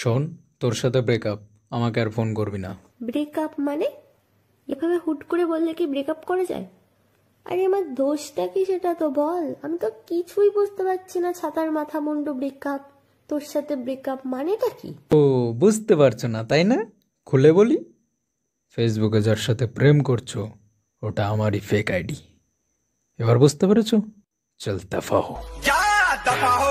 শোন তোর সাথে ব্রেকআপ আমাকে আর ফোন করবি না ব্রেকআপ মানে এভাবে হুট করে বললে কি ব্রেকআপ করা যায় আরে আমার দোষটা কি সেটা তো বল আমি তো কিছুই বুঝতে পারছি না ছাতার মাথা মুন্ডু ব্রেকআপ তোর সাথে ব্রেকআপ মানেটা কি ও বুঝতে পারছো না তাই না খুলে বলি ফেসবুকে যার সাথে প্রেম করছো ওটা আমারই ফেক আইডি এবার বুঝতে পেরেছো চল দফা হো দফা হো